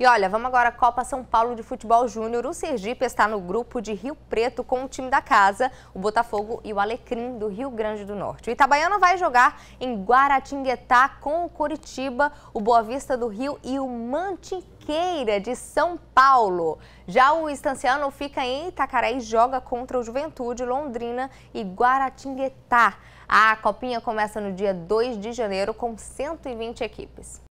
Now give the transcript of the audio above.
E olha, vamos agora à Copa São Paulo de Futebol Júnior. O Sergipe está no grupo de Rio Preto com o time da casa, o Botafogo e o Alecrim do Rio Grande do Norte. O Itabaiana vai jogar em Guaratinguetá com o Curitiba, o Boa Vista do Rio e o Mantiqueira de São Paulo. Já o Estanciano fica em Itacaré e joga contra o Juventude, Londrina e Guaratinguetá. A copinha começa no dia 2 de janeiro com 120 equipes.